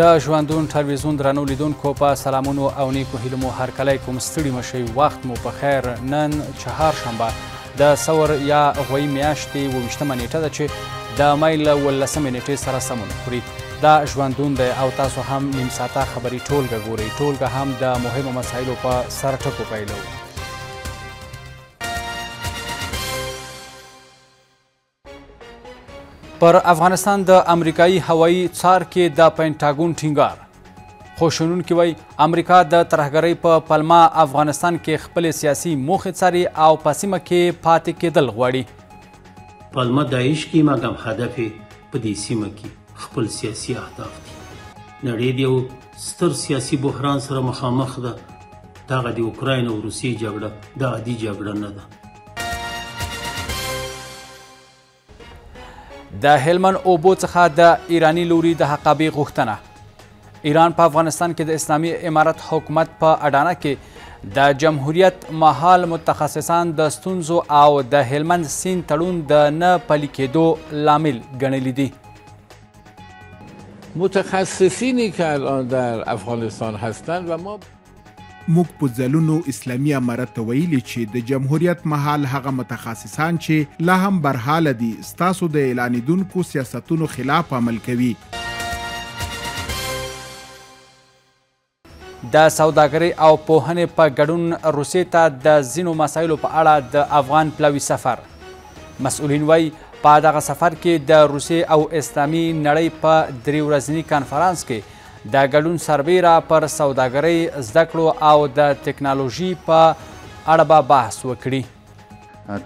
د ژوندون ټلویزیون درنو لیدونکو په سلامونو او نیکو هیلو مو هرکلی کوم ستړي مشئ وخت مو په خیر نن چهار شنبه د ثور یا غوی میاشتې اوویشتمه نیټه ده چې د می له اوولسمې نیټې سره سمون خوري دا ژوندون دی او تاسو هم نیم ساعته خبري ټولګه ګورئ ټولګه هم د مهمو مسایلو په سر ټکو پیلوي پر افغانستان د امریکایي هوایي څار کې د پینټاګون ټینګار خوشنون کې وای امریکا د ترهګرۍ په پلمه افغانستان کې خپل سیاسي موخې څاري او پسیمه کې پاتې کېدل غواړي پلمه دایښ کې مګم هدف په دې سیمه کې خپل سیاسي اهداف دي نړۍ د یو ستر سیاسي بحران سره مخامخ ده دا د اوکراین او روسي جګړه د عادي جګړه نه ده د هلمند اوبو څخه د ایرانی لوري د حقابې غوښتنه ایران په افغانستان کې د اسلامي امارت حکومت په اډانه کې د جمهوریت مهال متخصصان د ستونزو او د هلمند سیند تړون د نه پلي کېدو لامل ګڼلی دي متخصصینی که الان در افغانستان هستند و ما موږ په ځلونو اسلامي امارت ته ویلي چې د جمهوریت محل هغه متخصصان چې لا هم برحال دي ستاسو د اعلانیدونکو سیاستونو خلاف عمل کوي د سوداګرۍ او پوهنې په ګډون روسیې ته د ځینو مسایلو په اړه د افغان پلوي سفر مسؤلین وایي په دغه سفر کې د روسیې او اسلامي نړۍ په درې ورځني کانفرانس کې د ګډون سربیره پر سوداګرۍ زده کړو او د ټکنالوژي په اړه به بحث وکړي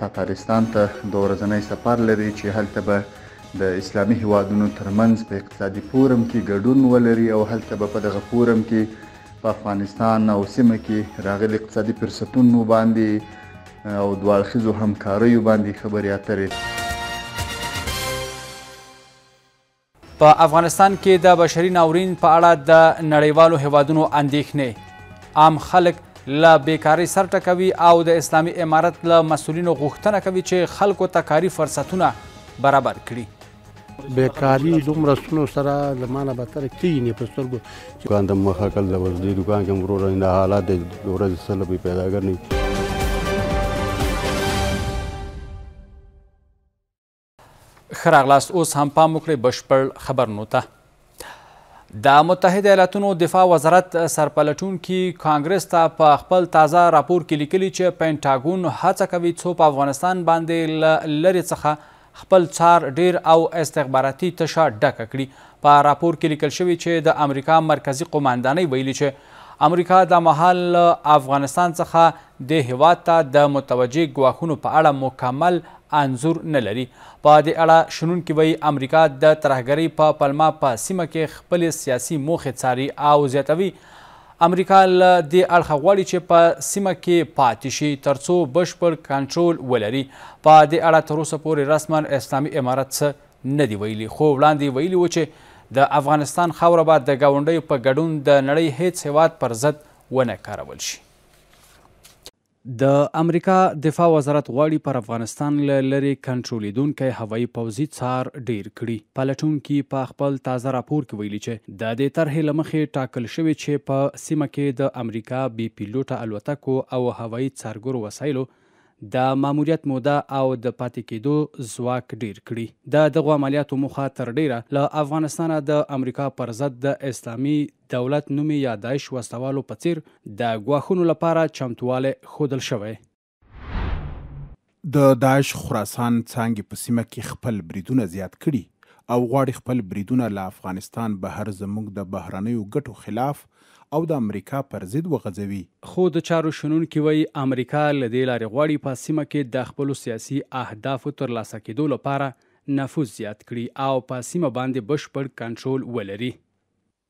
تاتارستان ته د ورځنۍ سفر لري چې هلته به د اسلامي هیوادونو ترمنځ په اقتصادي فورم کې ګډون ولري او هلته به په دغه فورم کې په افغانستان او سیمه کې راغلي اقتصادي فرصتونو باندې او دوه اړخیزو همکاریو باندې خبرې اترې په افغانستان کې د بشري ناورین په اړه د نړیوالو هیوادونو اندېښنې عام خلک له بیکاری سر ټکوي او د اسلامي امارت له مسولینو غوښتنه کوي چې خلکو ته کاري فرصتونه برابر کړي بیکاری دومره سونو سره د مانه بهتره کېږي په سترګو دوکان د مخه کل د وزدي دوکان کې مرور نه حالات د ورځې سره پیدا ګرني ښه راغلاست اوس هم پام وکړئ بشپړ خبرونو ته د متحده ایالاتونو دفاع وزارت سرپلټونکي کانګرس ته په خپل تازه راپور کې لیکلي چې پینټاګون هڅه کوي څو په افغانستان باندې لرې څخه خپل څار ډیر او استخباراتي تشه ډکه کړي په راپور کې لیکل شوی چې د امریکا مرکزی قوماندانۍ ویلي چې امریکا د محل افغانستان څخه د هیواد ته د متوجه ګواښونو په اړه مکمل انزور نه لري په دې اړه شنونکي وایي امریکا د ترهګرۍ په پلمه په سیمه کې خپلې سیاسي موخې څاري او زیاتوي امریکا له دې اړخه غواړي چې په سیمه کې پاتې شي ترڅو بشپړ کنټرول ولري په دې اړه تروسه پورې رسما اسلامي امارت څه نه دی ویلي خو وړاندې ویلي و چې د افغانستان خاوره به د ګاونډیو په ګډون د نړۍ هیڅ هیواد پر ضد ونه کارول شي د امریکا دفاع وزارت غواړي پر افغانستان لری کنټرولېدونکي هوایي پوځي څار ډیر کړي پلټون کې په خپل تازه راپور کې ویلي چې د دې طرحې لمخې ټاکل شوی چې په سیمه کې د امریکا بي پیلوټه الوتکو او هوایي څارګرو وسایلو د ماموریت موده او د پاتې کېدو ځواک ډیر کړي د دغه عملیاتو مخه تر ډیره له افغانستانه د امریکا پر ضد د اسلامي دولت نومي یادایش وسوالو په څیر د غواخونو لپاره چمتواله خودل شوی د داعش خراسان څنګه په سیمه کې خپل بریدونه زیات کړي او غواړي خپل بریدونه له افغانستان بهر زموږ د بهرنیو ګټو خلاف او د امریکا پر ضد وغځوي خو د چارو شنون کې وای امریکا لدې لارې غواړي په سیمه کې د خپل سیاسي اهداف تر لاسه کېدو لپاره نفوذ زیات کړي او په سیمه باندې بشپړ کنټرول ولري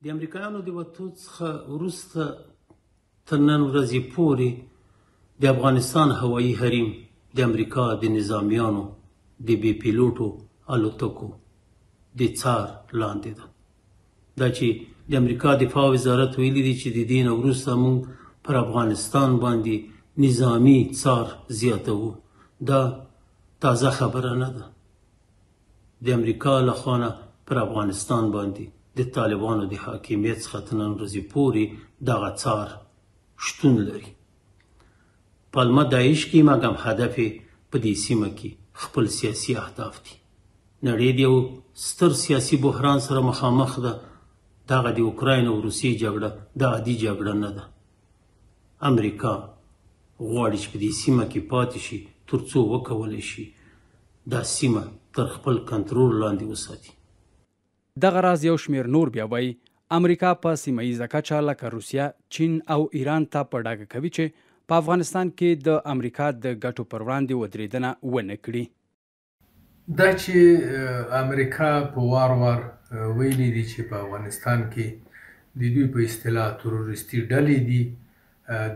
د امریکایانو د وټو څخه وروسته تنن ورځې پوري د افغانستان هوایي حریم د امریکا د نظامیانو د بي پیلوټو الوتکو د څار لاندې ده دا چې د امریکا دفاع وزارت ویلي دی چې د دین وروسته موږ پر افغانستان باندې نظامی څار زیاتو دا تازه خبره نه ده د امریکا لخوانه پر افغانستان باندې د طالبانو د حاکمیت څخه نن ورځې پورې دغه څار شتون لري پالما داعش کې مګم هدف په دې سیمه کې خپل سیاسي اهداف دي نړۍ د یو ستر سیاسي بحران سره مخامخ ده دغه د اوکراین او روسیې جګړه د عادي جګړه نه ده امریکا غواړي چې په دې سیمه کې پاتې شي تر څو وکولی شي دا سیمه تر خپل کنټرول لاندې وساتي دغه راز یو شمیر نور بیا وایي امریکا په سیمه ییزه کچه لکه روسیا چین او ایران ته په ډاګه کوي چې په افغانستان کې د امریکا د ګټو پر وړاندې ودرېدنه ونه کړي دا چې امریکا په وار وار ویلي دي چې په افغانستان کې د دوی په اصطلاح تروریستي ډلې دي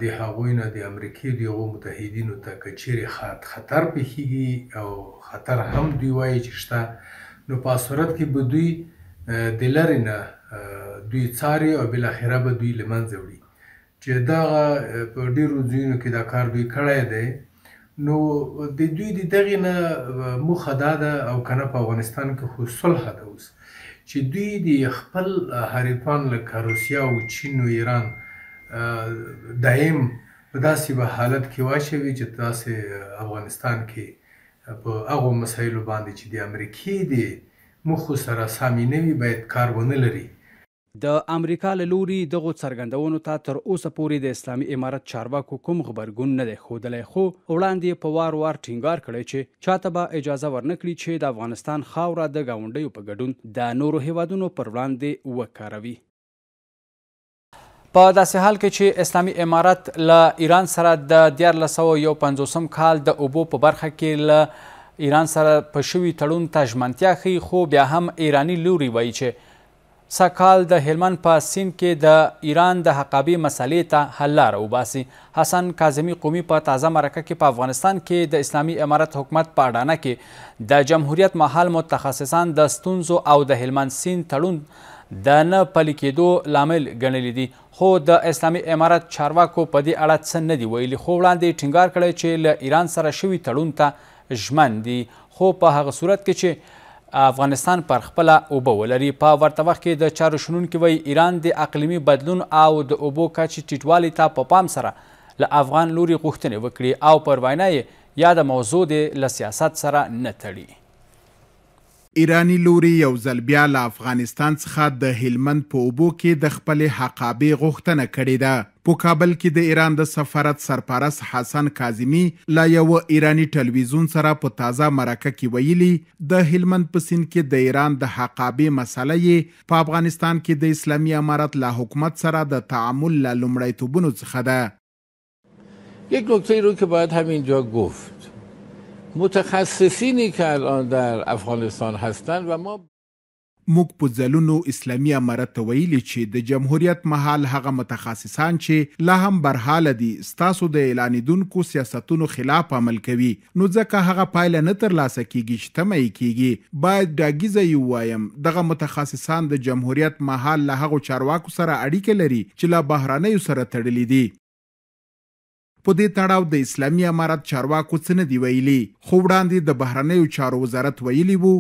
د هغوی نه د امریکې د هغو متحدینو ته که چیرې خط خطر پېښېږي او خطر هم دوی وایي چې شته نو په صورت کې به دوی د لرې نه دوی څاري او بالاخره به دوی له منځه وړي چې دغه په ډېرو ځایونو کې دا کار دوی کړی دی نو د دوی د دغه نه مخه دا ده او کنه په افغانستان کې خو صلح ده اوس چې دوی د خپل حریفان لکه روسیا او چین او ایران دائم په داسې به حالت کې واچوي چې تاسې افغانستان کې په هغه مسایلو باندې چې د امریکې د مخو سره سامي نه وي باید کار ونه لري د امریکا له لوري دغه څرګندونو ته تر اوسه پورې د اسلامي امارت چارواکو کوم خبرګون نه دی ښودلی خو وړاندې په وار وار ټینګار کړی چې چاته به اجازه ورنکړي چې د افغانستان خاوره د ګاونډیو په ګډون د نورو هیوادونو پر وړاندې وکاروي په داسې حال کې چې اسلامي امارت له ایران سره د 1950 کال د اوبو په برخه کې له ایران سره په شوي تړون ته ژمنتیا ښیي خو بیا هم ایرانی لوري وایي چې سکال د هلمند په سیند کې د ایران د حقابي مسلې ته حل لاره وباسي حسن کاظمي قومي په تازه مرکه کې په افغانستان کې د اسلامي امارت حکومت په اډانه کې د جمهوریت مهال متخصصان د ستونزو او د هلمند سیند تړون د نه پلي کېدو لامل ګڼلی دي خو د اسلامي امارت چارواکو په دې اړه څه نه دي ویلي خو وړاندې ټینګار کړی چې له ایران سره شوي تړون ته ژمن دي خو په هغه صورت کې چې افغانستان پر خپل اوبه ولري په ورته وخت کې د چارو شنونکو وی ایران د اقلیمی بدلون او د اوبو کچې ټیټوالي ته په پا پام سره له افغان لوري غوښتنې وکړي او پر وینا یې یاده موضوع د له سیاست سره نه تړي ایرانی لوري یو ځل بیا له افغانستان څخه د هلمند په اوبو کې د خپل حقابې غوښتنه کړې ده په کابل کې د ایران د سفارت سرپرست حسن کاظمی لا یو ایرانی ټلویزیون سره په تازه مرکه کې ویلي د هلمند په سین کې د ایران د حقابې مسلې په افغانستان کې د اسلامي امارت له حکومت سره د تعامل لومړیتوبونو څخه ده یک نکته ای رو که باید همینجا گفت متخصصینی که الان در افغانستان هستند و ما موږ په ځلونو اسلامي امارت ته ویلي چې د جمهوریت محل هغه متخصصان چې لا هم برحاله دي ستاسو د اعلانیدونکو سیاستونو خلاف عمل کوي نو ځکه هغه پایله نه ترلاسه کیږي چې تمې کیږي باید داګیزه یو وایم دغه متخصصان د جمهوریت محل له هغو چارواکو سره اړیکه لري چې لا بهرانه سره تړلې دي په دې تړاو د اسلامي امارت چارواکو څه نه دی ویلي خو وړاندې د بهرنیو چارو وزارت ویلي وو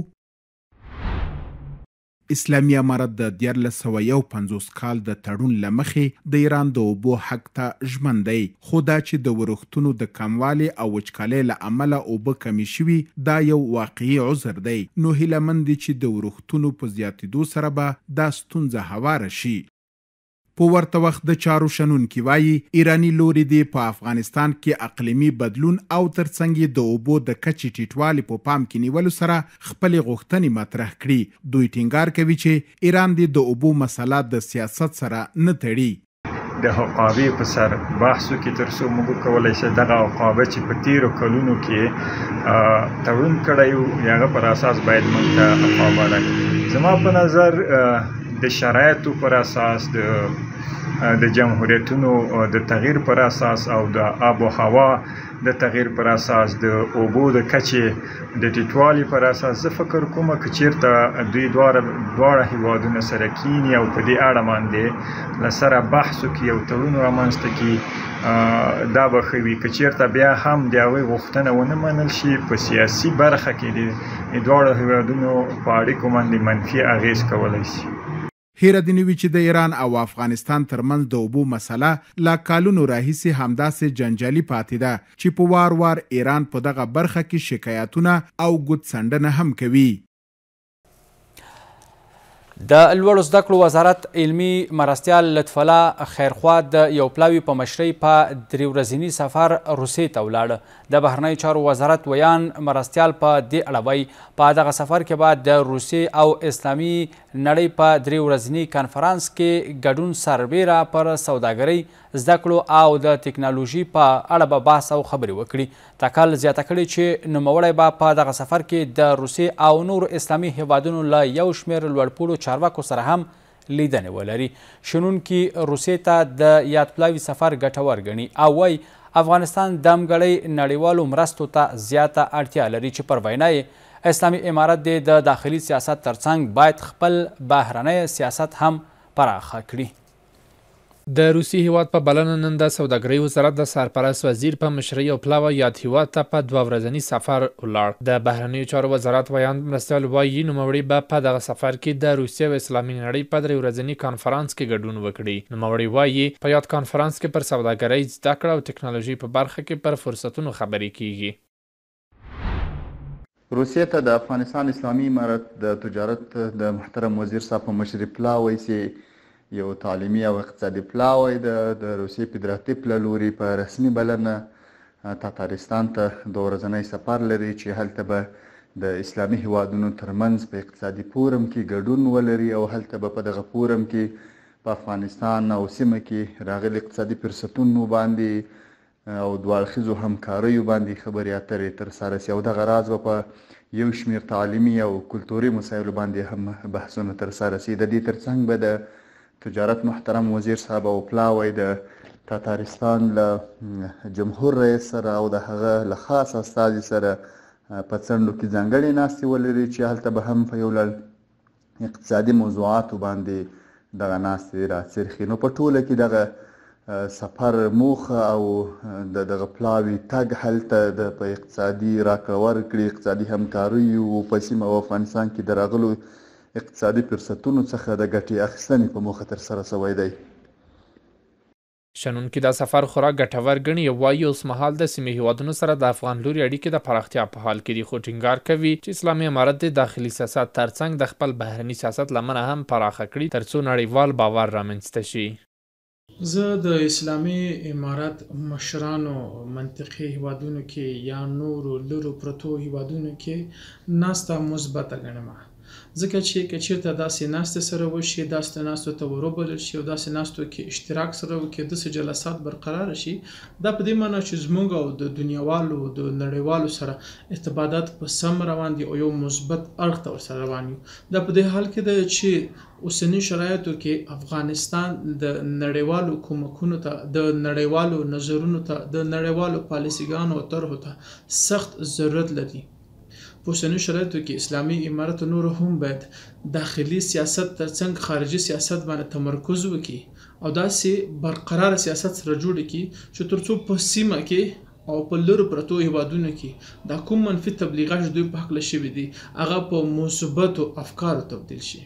اسلامي امارت د 1950 کال د تړون لمخې د ایران د اوبو حق ته ژمن دی خو دا چې د ورښتونو د کموالي او وچکالۍ له امله اوبه کمی شوي دا یو واقعي عذر دی نو هیله مند چې د ورښتونو په زیاتیدو سره به دا ستونزه هواره شي په ورته وخت د چارو شنون کی وایي ایرانی لوري دی په افغانستان کې اقلیمی بدلون او ترڅنګ د اوبو د کچې ټیټوالي په پا پام کې نیولو سره خپل غوښتنې مطرح کړي دوی ټینګار کوي چې ایران دی د اوبو مسله د سیاست سره نه تړي د حقابې په سر بحثو کې تر څو موږ کولای شو دغه حقابه چې په تیرو کلونو کې تړون کړی یو هغه پر اساس باید موږ ته حقابه راکړي زما په نظر د شرایطو پر اساس د د جمهوریتونو د تغییر پر اساس او د آب او هوا د تغییر پر اساس د اوبو د کچې د ټیټوالي پر اساس زه فکر کوم چې چیرته دوی دواړه دواړه هیوادونه سره کینی او په دې اړه باندې لسره بحث کوي او تړون رامنځته کوي دا به خوي چې چیرته بیا هم د هغوی غوښتنه ونه منل شي په سیاسي برخه کې د دواړو هیوادونو په اړیکو باندې منفي اغیز کولی شي هیره دې نه وي چې د ایران او افغانستان ترمنځ د اوبو مسله لا کالونو راهیسې همداسې جنجالي پاتې ده چې په وار وار ایران په دغه برخه کې شکایتونه او ګوتڅنډنه هم کوي د لوړو زده کړو وزارت علمي مرستیال لطف الله خیرخوا د یو پلاوي په مشرۍ په درې ورځني سفر روسیې ته ولاړه د بهرنیو چارو وزارت ویان مرستیال په دې اړه وایي په دغه سفر کې به د روسیې او اسلامي نړۍ په درې ورځني کنفرانس کې ګډون سربیره پر سوداګرۍ زده کړو او د ټکنالوژي په اړه به بحث او خبرې وکړي تکل زیاته کړې چې نوموړی به په دغه سفر کې د روسیې او نورو اسلامي هیوادونو له یو شمېر لوړپوړو چارواکو سره هم لیدنې ولري شنونکي روسیې ته د یاد پلاوي سفر ګټور ګڼي او وایي افغانستان د همګړۍ نړیوالو مرستو ته زیاته اړتیا لري چې پر وینا اسلامي امارت د دا داخلي سیاست ترڅنګ باید خپل بهرنی سیاست هم پراخه کړي د روسي هیواد په بلنه نن د سوداګرۍ وزارت د سرپرست وزیر په مشرۍ یو پلاوه یاد هیواد ته په دوه ورځني سفر ولاړ د بهرنیو چارو وزارت ویاند مرستیال وایي نوموړي به په دغه سفر کې د روسیې او اسلامي نړۍ په درې ورځني کانفرنس کې ګډون وکړي نوموړي وایي په یاد کانفرنس کې پر سوداګرۍ زده کړه او ټکنالوژي په برخه کې پر فرصتونو خبرې کیږي روسیې ته د افغانستان اسلامي امارت د تجارت د محترم وزیر صاحب په مشرۍ پلاوي سي یو تعلیمي او اقتصادي پلاوی د د روسیې فدراتیو پله لوري په رسمي بلنه تاتارستان ته د ورځنۍ سفر لري چې هلته به د اسلامي هیوادونو ترمنځ په اقتصادي فورم کې ګډون ولري او هلته به په دغه فورم کې په افغانستان او سیمه کې راغلي اقتصادي فرصتونو باندې او دوالخیزو همکاریو باندې خبرې اترې تر سره سي او دغه راز به په یو شمیر تعلیمي او کلتوري مسایلو باندې هم بحثونه تر سره سي د دې ترڅنګ به د تجارت محترم وزیر صاحب او پلاوی د تاتارستان له جمهور رئیس سره او د هغه له خاص استاد سره په څنډو کې ځنګړې ناستې ولري چې هلته به هم په یو لړ اقتصادي موضوعاتو باندې دغه ناستې راڅرخي نو په ټوله کې دغه سفر موخه او د دغه پلاوي تګ هلته د په اقتصادي راکړه ورکړې اقتصادي همکاریو په سیمه او افغانستان کې د راغلو اقتصادي فرصتونو څخه د ګټې اخیستنې په موخه تر سره شوی دی شنونکو دا سفر خورا ګټور غني وایي اوس مهال د سیمه هیوادونو سره د افغان لوري اړیکې د پراختیا په حال کې دي خو ټینګار کوي چې اسلامي امارت د داخلي سیاست ترڅنګ د خپل بهرني سیاست لمنه هم پراخه کړي ترڅو نړیوال باور رامنځته شي زه د اسلامي امارت مشرانو منطقي هیوادونو کې یا نورو لورو پروتو هیوادونو کې ناستا مثبت غنمه ځکه چې کچیرته داسې ناستې سره وشي داسې ناستو ته وروبلل شي او داسې ناستو کې اشتراک سره وکړي داسې جلسات برقرار شي دا په دې معنی چې زموږ او د دنیاوالو د نړیوالو سره ارتباطات په سم روان دي او یو مثبت اړخ ته ورسره روان یو دا په دې حال کې ده چې اوسنی شرایطو کې افغانستان د نړیوالو کومکونو ته د نړیوالو نظرونو ته د نړیوالو پالیسیګانو طرحو ته سخت ضرورت لري اوسنیو شرایطو کې اسلامي امارت نور هم باید داخلي سیاست ترڅنګ خارجي سیاست باندې تمرکز وکړي او داسې برقرار سیاست سره جوړ کړي چې ترڅو په سیمه کې او په لور پرتو هیوادونو کې دا کوم منفي تبلیغات دوی په حق لشي دي هغه په مثبتو افکارو تبدل شي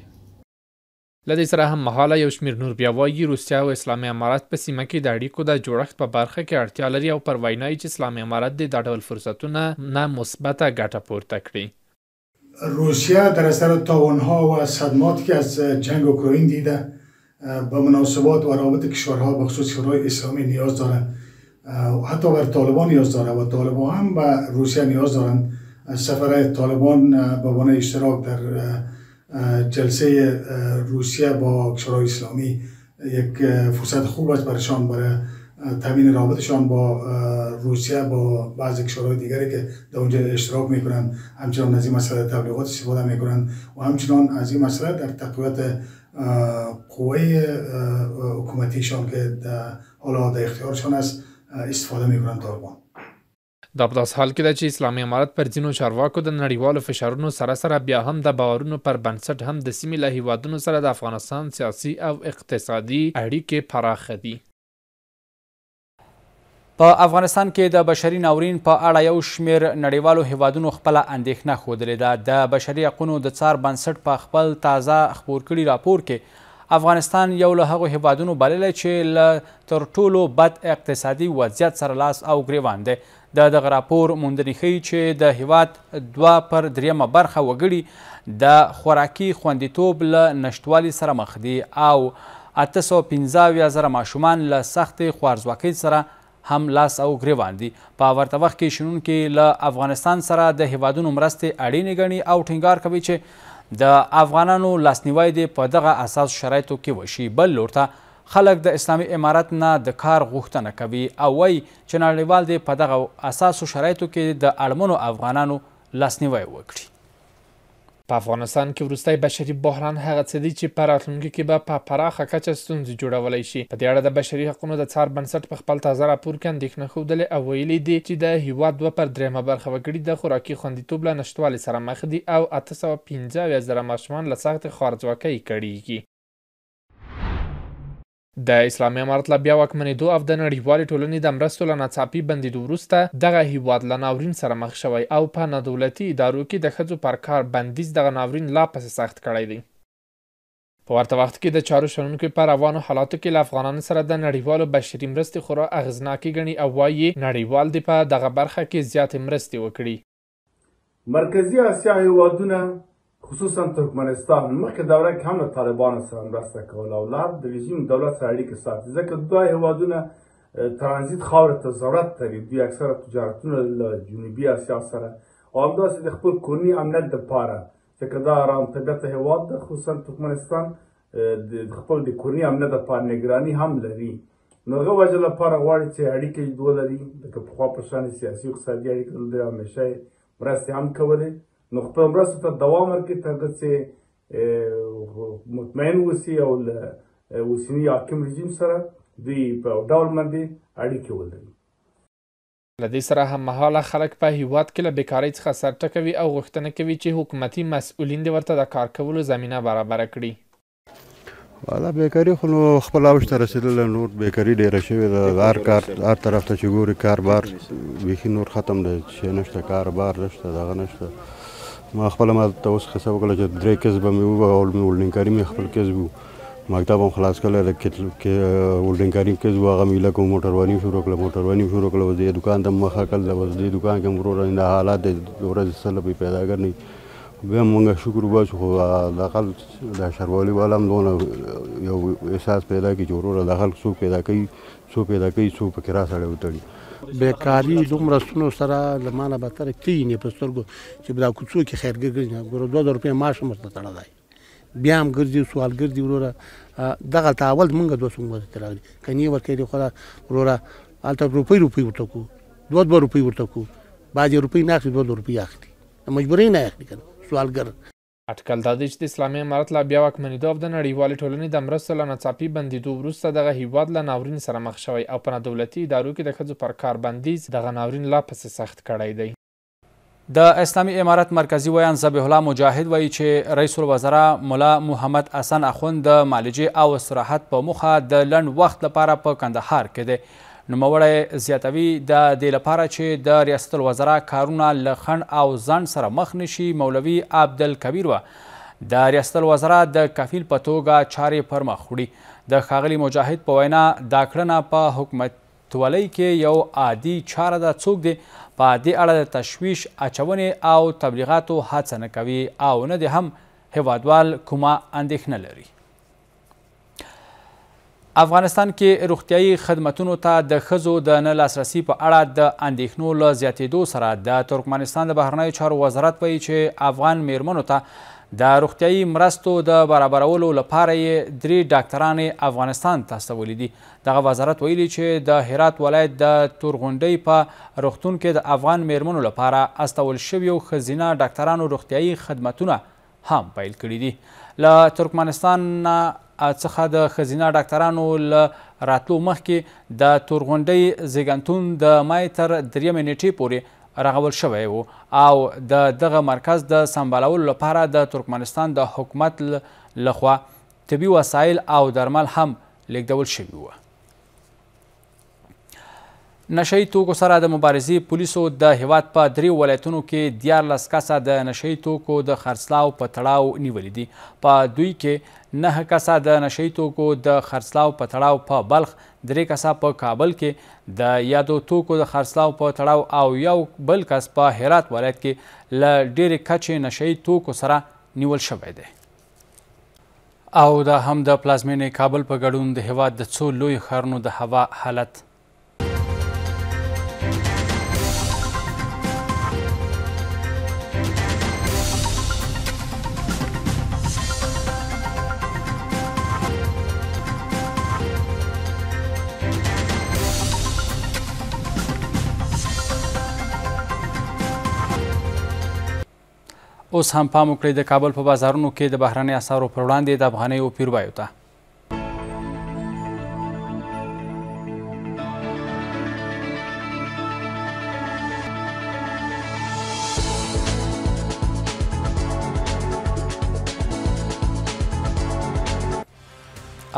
لدې سره هم مهاله یو شمیر نور بیا وایي روسیا او اسلامي امارات په سیمه کې د اړیکو د جوړښت په برخه کې اړتیا لري او پر وینای چې اسلامي امارات د دا ډول فرصتونه نه مثبته ګټه پورته کړي روسیه در اثر تاوانها و صدماتی که از جنگ اوکراین دیده به مناسبات و روابط کشورها به خصوص کشورهای اسلامی نیاز داره و حتی بر طالبان نیاز داره و طالبان هم به روسیه نیاز دارند سفر طالبان به عنوان اشتراک در جلسه روسیه با کشورهای اسلامی یک فرصت خوب است برایشان برای تامین رابطشان با روسیه با بعض کشورهای دیگری که در اونجا اشتراک میکنند همچنان از این مسئله تبلیغات استفاده میکنند و همچنان از این مسئله در تقویت قوه حکومتیشان که حالا در اختیارشان است استفاده میکنند طالبان دا په داس حال کې ده چې اسلامي امارت پر ځینو چارواکو د نړیوالو فشارونو سره سره بیا هم د باورونو پر بنسټ هم د سیمې له هیوادونو سره د افغانستان سیاسي او اقتصادي اړیکې پراخه دي په افغانستان کې د بشري ناورین په اړه یو شمیر نړیوالو هیوادونو خپل اندېښنه ښودلې ده د بشري حقوقو د څار بنسټ په خپل تازه خبر کړي راپور کې افغانستان یو له هغو هیوادونو بللی چې له تر ټولو بد اقتصادي وضعیت سره لاس او ګریوان دی د دغه راپور موندنې ښیي چې د هیواد دوه پر دریمه برخه وګړي د خوراکي خوندیتوب له نشتوالي سره مخ دي او اته سوه پنځه اویا زره ماشومان له سختې خوارځواکۍ سره هم لاس او ګریوان دي په ورته وخت کې شنونکي له افغانستان سره د هیوادونو مرستې اړینې ګڼي او ټینګار کوي چې د افغانانو لاسنیوی دې په دغه اساس شرایطو کې وشي بل لور ته خلک د اسلامي امارت نه د کار غوښتنه کوي او وایي چې نړیوال دې په دغه اساسو شرایطو کې د اړمنو افغانانو لاسنیوی وکړي په افغانستان کې وروستۍ بشري بحران هغه څه دی چې په راتلونکي کې به په پراخه کچه ستونزې جوړولی شي په دې اړه د بشري حقوقو د څار بنسټ په خپل تازه راپور کې اندېښنه ښودلې او ویلي دي چې د هیواد دوه پر درېیمه برخه وګړي د خوراکي خوندیتوب له نشتوالي سره مخ دي او اته سوه پنځه اویا زره ماشومان له سختې خوارځواکۍ کړېږي د اسلامي امارت لا بیا واکمنېدو او د نړیوالې ټولنې د مرستو له ناڅاپي بندېدو وروسته دغه هیواد له ناورین سره مخ شوی او په نه دولتي ادارو کې د ښځو پر کار بندیز دغه ناورین لا پسې سخت کړی دی په ورته وخت کې د چارو شنونکو په روانو حالاتو کې له افغانانو سره د نړیوالو بشري مرستې خورا اغېزناکې ګڼي او وایي نړیوال دې په دغه برخه کې زیاتې مرستې وکړي مرکزی اسیا هیوادونه خصوصا ترکمنستان مخکې دوره کې هم له طالبانو سره مرسته کوله او لا د رژیم دولت سره اړیکې ساتي ځکه دوه هیوادونه ترانزیت خاورې ته ضرورت لري دوی اکثره تجارتونه له جنوبي اسیا سره او همداسې د خپل کورني امنیت دپاره ځکه دا ارام طبیعته هیواد ده خصوصا ترکمنستان د خپل د کورني امنیت دپاره نګراني هم لري نو هغه وجه لپاره غواړي چې اړیکې ولري لکه پخوا په شان سیاسي اقتصادي اړیکې لري همیشه مرستې هم کولې نو خپل مرستو ته دوام ورکړي تر دې چې مطمئن اوسي او له اوسني حاکم رژیم سره دوی په ډول باندې اړیکې ولري لدې سره هم مهاله خلک په هیواد کې له بیکاری څخه سرټکوي او غوښتنه کوي چې حکومتي مسؤلین دې ورته د کار کولو زمینه برابر کړي والا بیکاری خو نو خپل اوج ته رسیدل نور بیکاری ډیره شوې ده هر کار هر طرف ته چې ګوري کاروبار ویخي نور ختم ده چې نشته کاروبار نشته دغه نشته ما خپل ما ته اوس حساب وکړل چې درې کیس به مې و او ولډینګکاري مې خپل کیس وو مکتب هم خلاص کړل د کتل کې ولډینګکاري کیس وو هغه مې لکه موټروانی شروع کړل موټروانی شروع کړل د دکان ته مخه کړل د دې دکان کې مرور نه حالات د ورځ سره به پیدا کړنی بیا موږ شکر وباسو خو د خپل د شروالي عالم دونه یو احساس پیدا کی چې ورور د خلک څوک پیدا کوي څوک پیدا کوي څوک پکې را سره وتړي بیکاری دومره سونو سره لمانه به تر کینې په سترګو چې دا کوڅو کې خیرګر ګرځي ګوره 2000 روپیا معاش هم ورته تړلای بیا هم ګرځي سوال ګرځي وروره دغه تاول مونږ دوه سونګ ورته راغلي کني ورته دی خو وروره الته روپۍ روپۍ ورته کو دوه دوه روپۍ ورته کو باځي روپۍ نه اخلي دوه روپۍ اخلي مجبورې نه اخلي کنه سوالګر اټکل دا دی چې د اسلامي امارت لا بیا واکمنېدو او د نړیوالې ټولنې د مرستو له ناڅاپي بندېدو وروسته دغه هیواد له ناورین سره مخ شوی او په دولتي ادارو کې د ښځو پر کار بندیز دغه ناورین لا پسې سخت کړی دی د اسلامي امارت مرکزی ویان ذبیح الله مجاهد وایي چې رئیس الوزرا ملا محمد حسن اخوند د معالجې او استراحت په موخه د لنډ وخت لپاره په کندهار کې دی نوموړی زیاتوي د دې لپاره چې د ریاست الوزرا کارونه له خنډ او ځنډ سره مخ نشي مولوي عبدالکبیر و د ریاست الوزرا د کفیل په توګه چارې پر مخ وړي د ښاغلي مجاهد په وینا دا کړنه په حکومتولۍ کې یو عادي چاره ده څوک دی په دې اړه د تشویش اچونې او تبلیغاتو هڅه نه کوي او نه د هم هیوادوال کومه اندېښنه لري افغانستان کې روغتیايي خدماتو ته د خزو د نه لاسرسي په اړه د اندېښنو له زیاتېدو سره د ترکمنستان د بهرنیو چارو وزارت وایي چې افغان میرمنو ته د روغتیايي مرستو د برابرولو لپاره یې درې ډاکټران افغانستان ته استولي دي دغه وزارت ویلي چې د هرات ولایت د تورغونډۍ په روغتون کې د افغان میرمنو لپاره استول شویو ښځینه ډاکټرانو روغتیايي خدمتونه هم پیل کړي دي له ترکمنستان نه څخه د خزینه ډاکټرانو له راتلو مخکې د تورغونډۍ زیږنتون د مای تر دریمې نیټې پورې رغول شوی و او د دغه مرکز د سمبالولو لپاره د ترکمنستان د حکومت لخوا طبي وسایل او درمل هم لیږدول شوي وه نشئی توکو سره د مبارزې پولیسو د هیواد په دریو ولایتونو کې دیارلس کسه د نشئی توکو د خرڅلاو په تړاو نیولي دي په دوی کې نه کسه د نشئی توکو د خرڅلاو په تړاو په بلخ درې کسه په کابل کې د یادو توکو د خرڅلاو په تړاو او یو بل کس په هرات ولایت کې له ډېرې کچې نشئی توکو سره نیول شوی دی او دا هم د پلازمینې کابل په ګډون د هیواد د څو لوی ښارونو د هوا حالت اوس هم پام وکړئ د کابل په بازارونو کې د بهرنۍ اسعارو پر وړاندې د افغانیو پیروایو ته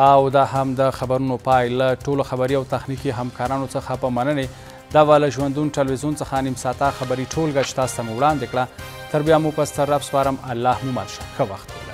او دا هم د خبرونو پای له ټولو خبري او تخنیکی همکارانو څخه په مننې دا واله ژوندون ټلویزیون څخه نیم ساعته خبري ټولګه چې تاسو ته وړاندې کړه تر بیا مو پس طرف سپارم الله مو مل شه ښه وخت ولرئ